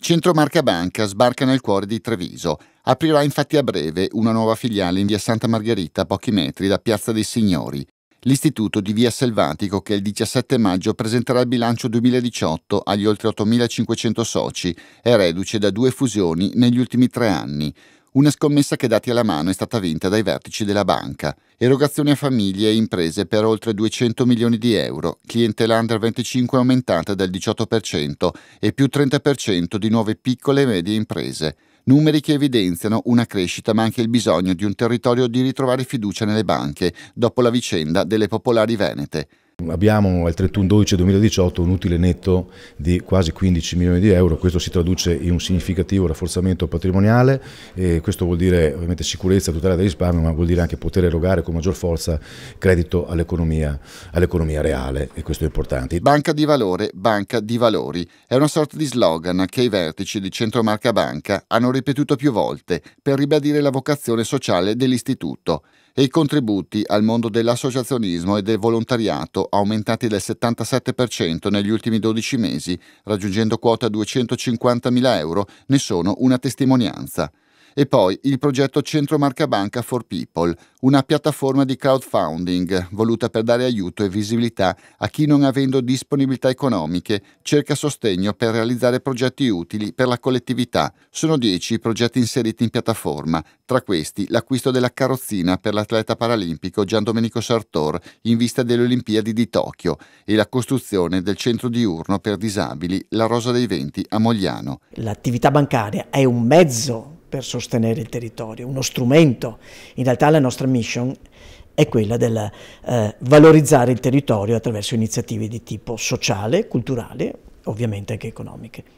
Centro Marca Banca sbarca nel cuore di Treviso. Aprirà infatti a breve una nuova filiale in via Santa Margherita, a pochi metri da Piazza dei Signori. L'istituto di Via Selvatico, che il 17 maggio presenterà il bilancio 2018 agli oltre 8.500 soci, è reduce da due fusioni negli ultimi tre anni. Una scommessa che dati alla mano è stata vinta dai vertici della banca. Erogazioni a famiglie e imprese per oltre 200 milioni di euro, clientela under 25 aumentata del 18% e più 30% di nuove piccole e medie imprese. Numeri che evidenziano una crescita ma anche il bisogno di un territorio di ritrovare fiducia nelle banche dopo la vicenda delle popolari venete. Abbiamo al 31-12-2018 un utile netto di quasi 15 milioni di euro, questo si traduce in un significativo rafforzamento patrimoniale e questo vuol dire ovviamente sicurezza, tutela del risparmio, ma vuol dire anche poter erogare con maggior forza credito all'economia, all reale e questo è importante. Banca di valore, banca di valori è una sorta di slogan che i vertici di Centromarca Banca hanno ripetuto più volte per ribadire la vocazione sociale dell'istituto e i contributi al mondo dell'associazionismo e del volontariato aumentati del 77% negli ultimi 12 mesi, raggiungendo quota 250.000 euro, ne sono una testimonianza. E poi il progetto Centro Marca Banca for People, una piattaforma di crowdfunding voluta per dare aiuto e visibilità a chi non avendo disponibilità economiche cerca sostegno per realizzare progetti utili per la collettività. Sono dieci i progetti inseriti in piattaforma, tra questi l'acquisto della carrozzina per l'atleta paralimpico Gian Domenico Sartor in vista delle Olimpiadi di Tokyo e la costruzione del centro diurno per disabili La Rosa dei Venti a Mogliano. L'attività bancaria è un mezzo per sostenere il territorio, uno strumento. In realtà la nostra mission è quella del eh, valorizzare il territorio attraverso iniziative di tipo sociale, culturale, ovviamente anche economiche.